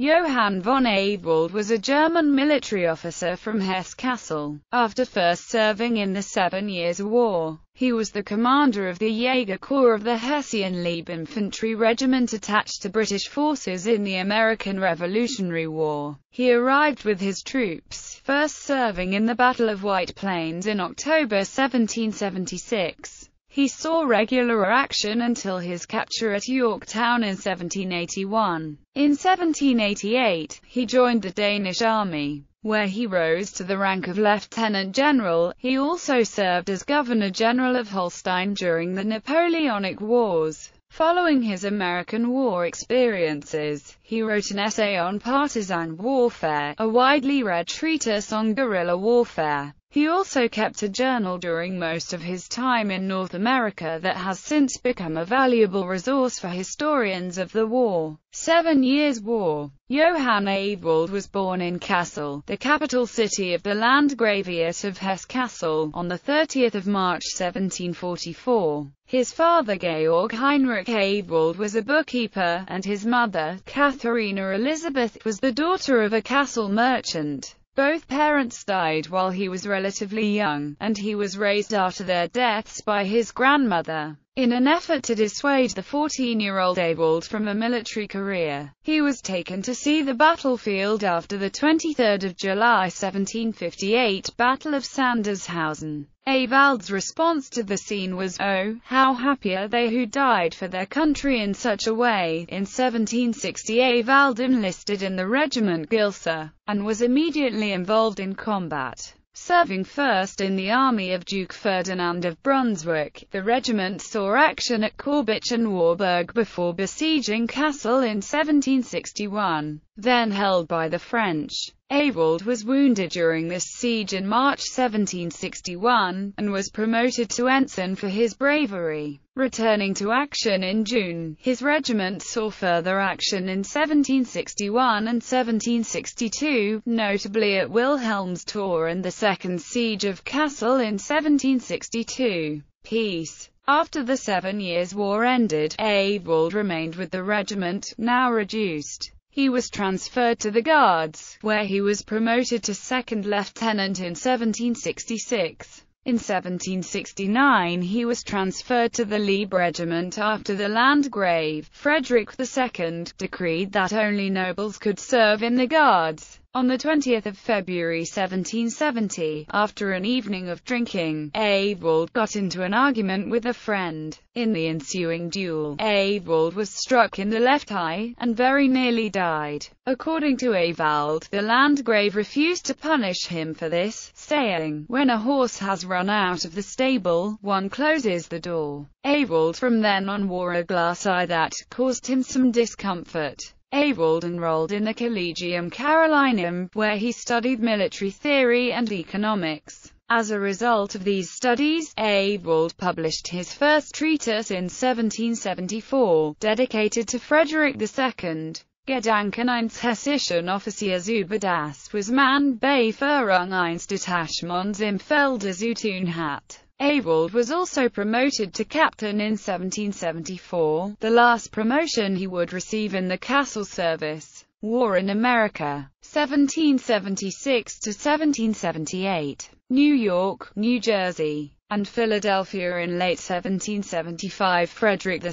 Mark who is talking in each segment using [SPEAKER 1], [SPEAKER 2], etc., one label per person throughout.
[SPEAKER 1] Johann von Ewald was a German military officer from Hesse castle. After first serving in the Seven Years' War, he was the commander of the Jaeger Corps of the Hessian Leib Infantry Regiment attached to British forces in the American Revolutionary War. He arrived with his troops, first serving in the Battle of White Plains in October 1776. He saw regular action until his capture at Yorktown in 1781. In 1788, he joined the Danish army, where he rose to the rank of lieutenant general. He also served as governor-general of Holstein during the Napoleonic Wars. Following his American war experiences, he wrote an essay on partisan warfare, a widely read treatise on guerrilla warfare, he also kept a journal during most of his time in North America that has since become a valuable resource for historians of the war. Seven Years' War Johann Ewald was born in Kassel, the capital city of the Landgraviate of Hesse-Kassel, on 30 March 1744. His father Georg Heinrich Ewald was a bookkeeper, and his mother, Katharina Elisabeth, was the daughter of a castle merchant. Both parents died while he was relatively young, and he was raised after their deaths by his grandmother. In an effort to dissuade the 14-year-old Ewald from a military career, he was taken to see the battlefield after the 23 July 1758 Battle of Sandershausen. Ewald's response to the scene was, Oh, how happy are they who died for their country in such a way. In 1760 Ewald enlisted in the regiment Gilsa, and was immediately involved in combat. Serving first in the army of Duke Ferdinand of Brunswick, the regiment saw action at Corbich and Warburg before besieging Castle in 1761, then held by the French. Ewald was wounded during this siege in March 1761, and was promoted to ensign for his bravery. Returning to action in June, his regiment saw further action in 1761 and 1762, notably at Wilhelmsthor and the second siege of Kassel in 1762. Peace. After the Seven Years' War ended, Ewald remained with the regiment, now reduced he was transferred to the Guards, where he was promoted to second lieutenant in 1766. In 1769 he was transferred to the Lieb Regiment after the Landgrave, Frederick II, decreed that only nobles could serve in the Guards. On 20 February 1770, after an evening of drinking, Ewald got into an argument with a friend. In the ensuing duel, Ewald was struck in the left eye, and very nearly died. According to Ewald, the Landgrave refused to punish him for this, saying, when a horse has run out of the stable, one closes the door. Ewald from then on wore a glass eye that caused him some discomfort. Ewald enrolled in the Collegium Carolinum, where he studied military theory and economics. As a result of these studies, Ewald published his first treatise in 1774, dedicated to Frederick II. Gedanken eines hessischen Offiziers über das, was man bei Führung eines Detachments im Felde zu tun hat. Ewald was also promoted to captain in 1774, the last promotion he would receive in the castle service. War in America, 1776-1778, New York, New Jersey and Philadelphia in late 1775 Frederick II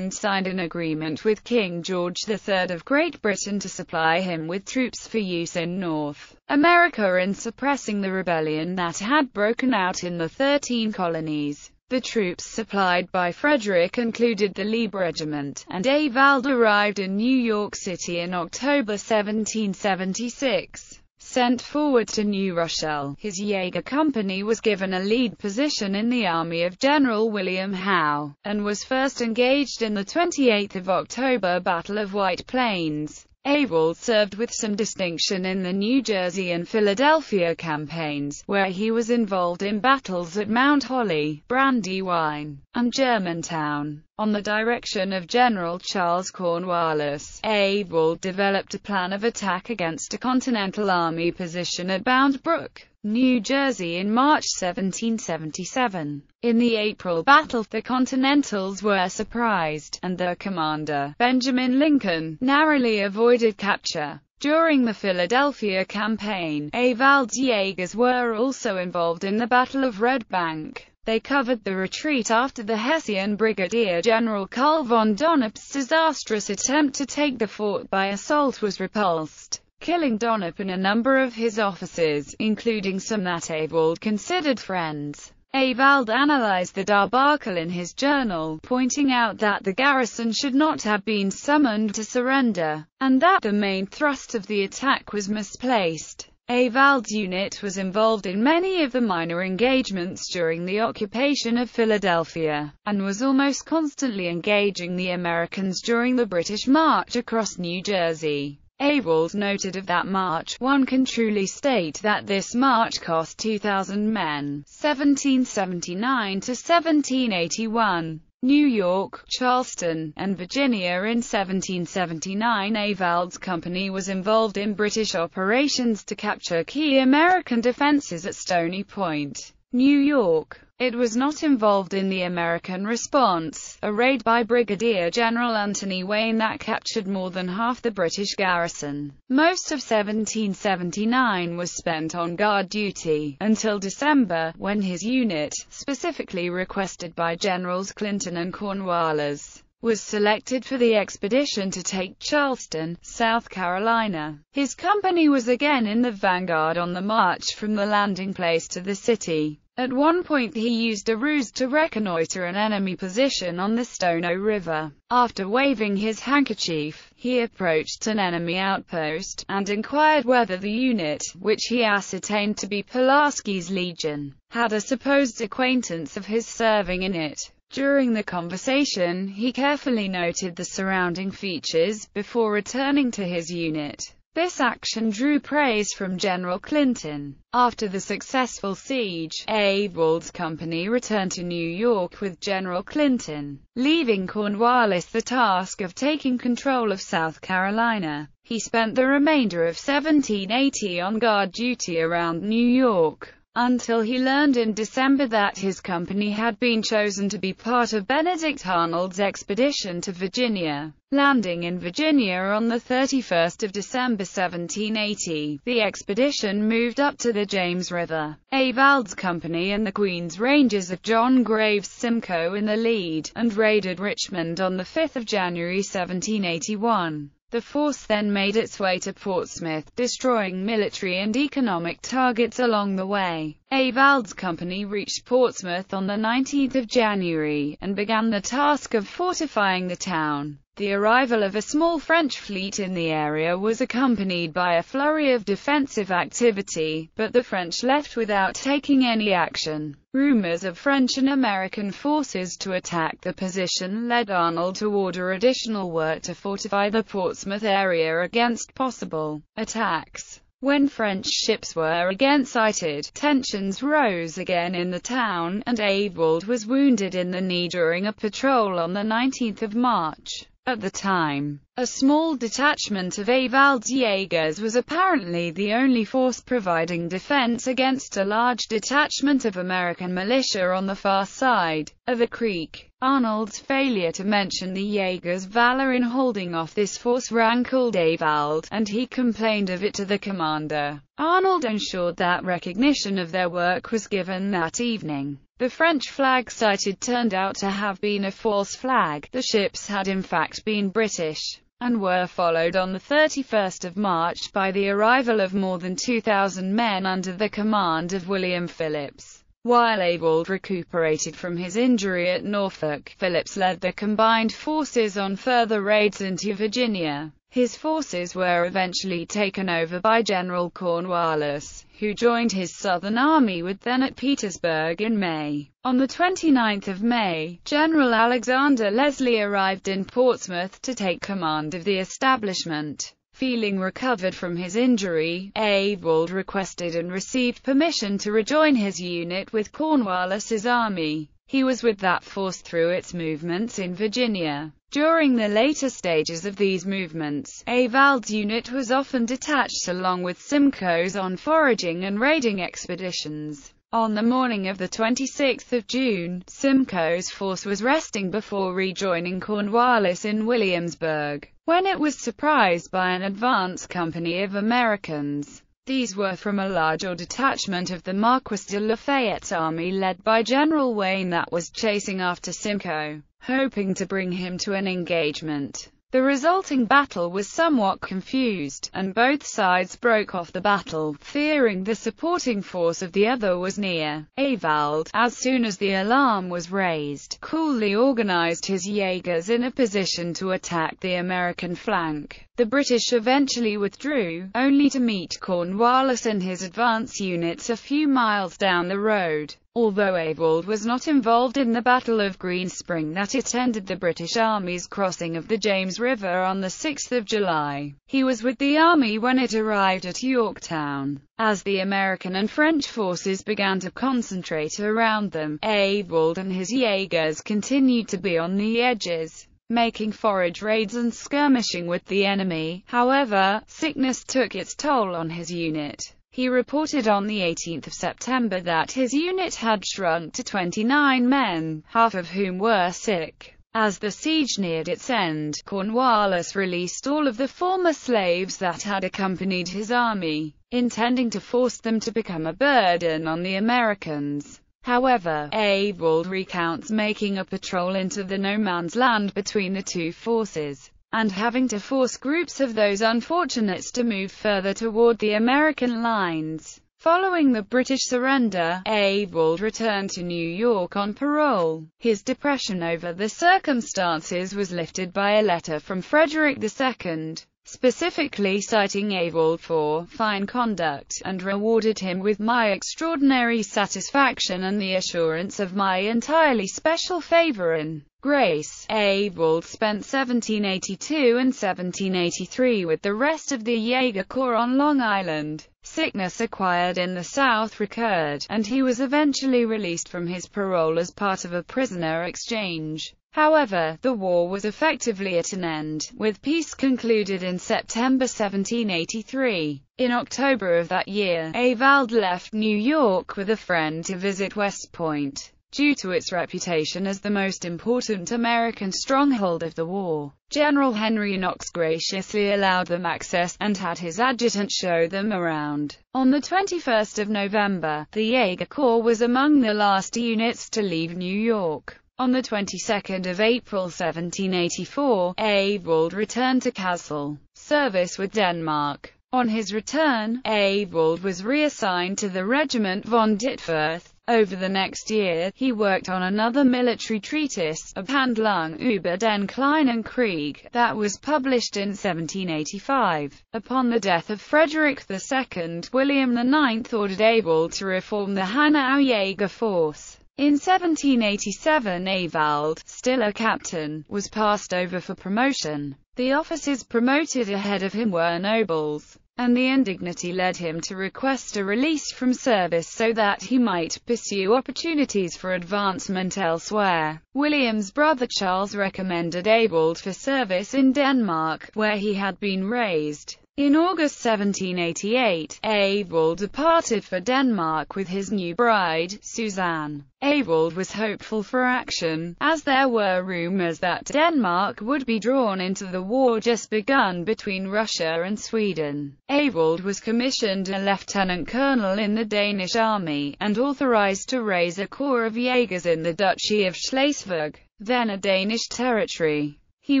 [SPEAKER 1] signed an agreement with King George III of Great Britain to supply him with troops for use in North America in suppressing the rebellion that had broken out in the Thirteen Colonies. The troops supplied by Frederick included the Lieb Regiment, and Avald arrived in New York City in October 1776 sent forward to New Rochelle. His Jaeger company was given a lead position in the army of General William Howe, and was first engaged in the 28th of October Battle of White Plains. Awald served with some distinction in the New Jersey and Philadelphia campaigns, where he was involved in battles at Mount Holly, Brandywine, and Germantown. On the direction of General Charles Cornwallis, Awald developed a plan of attack against a Continental Army position at Bound Brook. New Jersey in March 1777. In the April battle, the Continentals were surprised, and their commander, Benjamin Lincoln, narrowly avoided capture. During the Philadelphia campaign, Avald's Jaegers were also involved in the Battle of Red Bank. They covered the retreat after the Hessian Brigadier General Karl von Donop's disastrous attempt to take the fort by assault was repulsed killing Donop and a number of his officers, including some that Abald considered friends. Abald analyzed the debacle in his journal, pointing out that the garrison should not have been summoned to surrender, and that the main thrust of the attack was misplaced. Avald's unit was involved in many of the minor engagements during the occupation of Philadelphia, and was almost constantly engaging the Americans during the British March across New Jersey. Ewald noted of that march, one can truly state that this march cost 2,000 men, 1779 to 1781. New York, Charleston, and Virginia in 1779 Avalds' company was involved in British operations to capture key American defenses at Stony Point. New York. It was not involved in the American response, a raid by Brigadier General Anthony Wayne that captured more than half the British garrison. Most of 1779 was spent on guard duty, until December, when his unit, specifically requested by Generals Clinton and Cornwallis, was selected for the expedition to take Charleston, South Carolina. His company was again in the vanguard on the march from the landing place to the city. At one point he used a ruse to reconnoiter an enemy position on the Stono River. After waving his handkerchief, he approached an enemy outpost, and inquired whether the unit, which he ascertained to be Pulaski's legion, had a supposed acquaintance of his serving in it. During the conversation, he carefully noted the surrounding features, before returning to his unit. This action drew praise from General Clinton. After the successful siege, Abel's company returned to New York with General Clinton, leaving Cornwallis the task of taking control of South Carolina. He spent the remainder of 1780 on guard duty around New York until he learned in December that his company had been chosen to be part of Benedict Arnold's expedition to Virginia. Landing in Virginia on 31 December 1780, the expedition moved up to the James River. Vald's company and the Queen's Rangers of John Graves Simcoe in the lead, and raided Richmond on 5 January 1781. The force then made its way to Portsmouth, destroying military and economic targets along the way. Avald's company reached Portsmouth on 19 January, and began the task of fortifying the town. The arrival of a small French fleet in the area was accompanied by a flurry of defensive activity, but the French left without taking any action. Rumors of French and American forces to attack the position led Arnold to order additional work to fortify the Portsmouth area against possible attacks. When French ships were again sighted, tensions rose again in the town, and Aidwald was wounded in the knee during a patrol on 19 March. At the time, a small detachment of Gewaltjägers was apparently the only force providing defense against a large detachment of American militia on the far side of the creek. Arnold's failure to mention the Jaeger's valor in holding off this force rankled Ewald, and he complained of it to the commander. Arnold ensured that recognition of their work was given that evening. The French flag sighted turned out to have been a false flag, the ships had in fact been British and were followed on 31 March by the arrival of more than 2,000 men under the command of William Phillips. While Ewald recuperated from his injury at Norfolk, Phillips led the combined forces on further raids into Virginia. His forces were eventually taken over by General Cornwallis, who joined his Southern Army with then at Petersburg in May. On 29 May, General Alexander Leslie arrived in Portsmouth to take command of the establishment. Feeling recovered from his injury, Ewald requested and received permission to rejoin his unit with Cornwallis's army. He was with that force through its movements in Virginia. During the later stages of these movements, Avald's unit was often detached along with Simcoe's on foraging and raiding expeditions. On the morning of 26 June, Simcoe's force was resting before rejoining Cornwallis in Williamsburg, when it was surprised by an advance company of Americans. These were from a larger detachment of the Marquis de Lafayette's army led by General Wayne that was chasing after Simcoe hoping to bring him to an engagement. The resulting battle was somewhat confused, and both sides broke off the battle, fearing the supporting force of the other was near. Avald, as soon as the alarm was raised, coolly organized his Jaegers in a position to attack the American flank. The British eventually withdrew, only to meet Cornwallis and his advance units a few miles down the road. Although Avold was not involved in the Battle of Greenspring that attended ended the British Army's crossing of the James River on 6 July, he was with the Army when it arrived at Yorktown. As the American and French forces began to concentrate around them, Avold and his Jaegers continued to be on the edges making forage raids and skirmishing with the enemy. However, sickness took its toll on his unit. He reported on 18 September that his unit had shrunk to 29 men, half of whom were sick. As the siege neared its end, Cornwallis released all of the former slaves that had accompanied his army, intending to force them to become a burden on the Americans. However, Ewald recounts making a patrol into the no man's land between the two forces and having to force groups of those unfortunates to move further toward the American lines. Following the British surrender, Ewald returned to New York on parole. His depression over the circumstances was lifted by a letter from Frederick II, specifically citing Ewald for fine conduct, and rewarded him with my extraordinary satisfaction and the assurance of my entirely special favor in Grace Ewald spent 1782 and 1783 with the rest of the Jaeger Corps on Long Island. Sickness acquired in the South recurred, and he was eventually released from his parole as part of a prisoner exchange. However, the war was effectively at an end, with peace concluded in September 1783. In October of that year, Ewald left New York with a friend to visit West Point. Due to its reputation as the most important American stronghold of the war, General Henry Knox graciously allowed them access, and had his adjutant show them around. On the 21st of November, the Jaeger Corps was among the last units to leave New York. On the 22nd of April 1784, Ewald returned to Kassel, service with Denmark. On his return, Ewald was reassigned to the regiment von Ditfurth, over the next year, he worked on another military treatise, Abhandlung über den kleinen Krieg, that was published in 1785. Upon the death of Frederick II, William IX ordered Abel to reform the Hanau force. In 1787 Ewald, still a captain, was passed over for promotion. The officers promoted ahead of him were nobles and the indignity led him to request a release from service so that he might pursue opportunities for advancement elsewhere. William's brother Charles recommended Abold for service in Denmark, where he had been raised. In August 1788, Ewald departed for Denmark with his new bride, Suzanne. Ewald was hopeful for action, as there were rumours that Denmark would be drawn into the war just begun between Russia and Sweden. Ewald was commissioned a lieutenant colonel in the Danish army, and authorised to raise a corps of Jaegers in the Duchy of Schleswig, then a Danish territory. He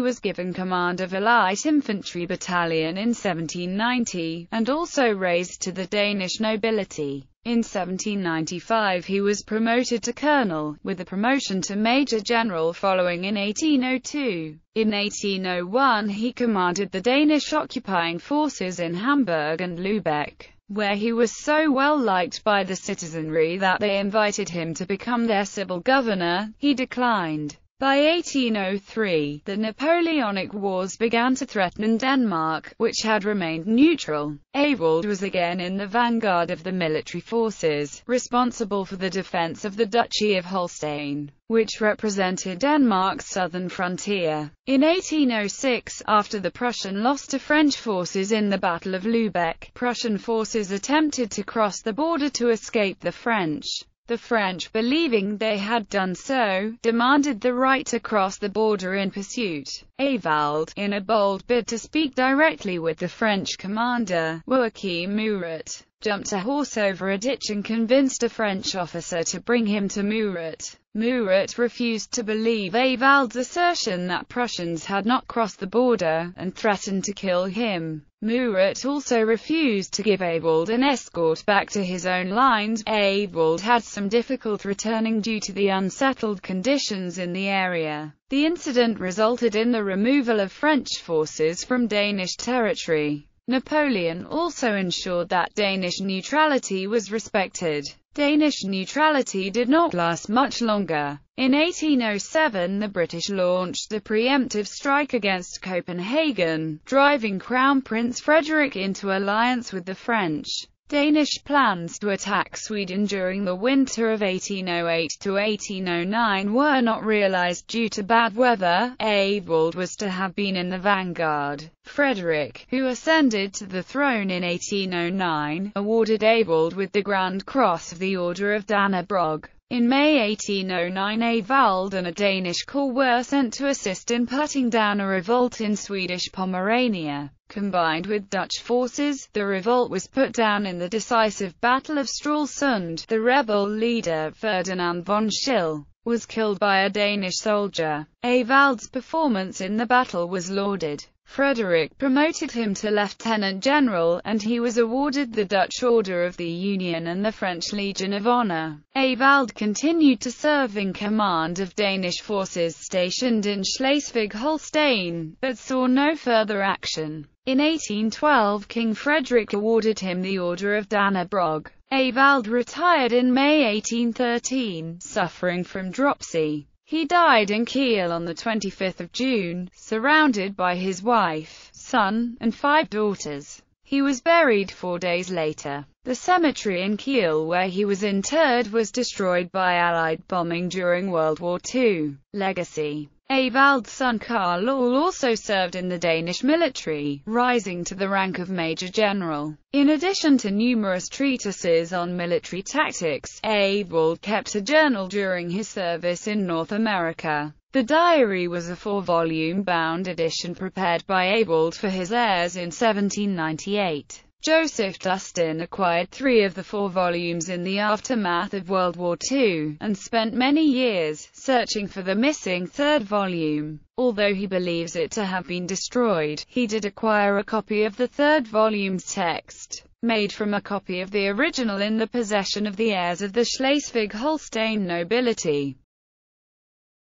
[SPEAKER 1] was given command of a light infantry battalion in 1790, and also raised to the Danish nobility. In 1795 he was promoted to colonel, with a promotion to major general following in 1802. In 1801 he commanded the Danish occupying forces in Hamburg and Lübeck, where he was so well liked by the citizenry that they invited him to become their civil governor. He declined. By 1803, the Napoleonic Wars began to threaten Denmark, which had remained neutral. Ewald was again in the vanguard of the military forces, responsible for the defence of the Duchy of Holstein, which represented Denmark's southern frontier. In 1806, after the Prussian loss to French forces in the Battle of Lübeck, Prussian forces attempted to cross the border to escape the French. The French, believing they had done so, demanded the right to cross the border in pursuit. Avald, in a bold bid to speak directly with the French commander, Joachim Murat, jumped a horse over a ditch and convinced a French officer to bring him to Murat. Murat refused to believe Avald's assertion that Prussians had not crossed the border, and threatened to kill him. Murat also refused to give Ewald an escort back to his own lines. Ewald had some difficult returning due to the unsettled conditions in the area. The incident resulted in the removal of French forces from Danish territory. Napoleon also ensured that Danish neutrality was respected. Danish neutrality did not last much longer. In 1807 the British launched the preemptive strike against Copenhagen, driving Crown Prince Frederick into alliance with the French. Danish plans to attack Sweden during the winter of 1808-1809 were not realized due to bad weather. Eadwald was to have been in the vanguard. Frederick, who ascended to the throne in 1809, awarded Eadwald with the Grand Cross of the Order of Dannebrog. In May 1809 Vald and a Danish corps were sent to assist in putting down a revolt in Swedish Pomerania. Combined with Dutch forces, the revolt was put down in the decisive Battle of Stralsund. The rebel leader, Ferdinand von Schill, was killed by a Danish soldier. Evald's performance in the battle was lauded. Frederick promoted him to lieutenant general, and he was awarded the Dutch Order of the Union and the French Legion of Honor. Ewald continued to serve in command of Danish forces stationed in Schleswig-Holstein, but saw no further action. In 1812 King Frederick awarded him the Order of Dannebrog. Ewald retired in May 1813, suffering from dropsy. He died in Kiel on the 25th of June, surrounded by his wife, son, and five daughters. He was buried four days later. The cemetery in Kiel where he was interred was destroyed by Allied bombing during World War II. Legacy Abald's son Karl also served in the Danish military, rising to the rank of Major General. In addition to numerous treatises on military tactics, Abald kept a journal during his service in North America. The diary was a four-volume bound edition prepared by Abold for his heirs in 1798. Joseph Dustin acquired three of the four volumes in the aftermath of World War II, and spent many years searching for the missing third volume. Although he believes it to have been destroyed, he did acquire a copy of the third volume's text, made from a copy of the original in the possession of the heirs of the Schleswig-Holstein nobility.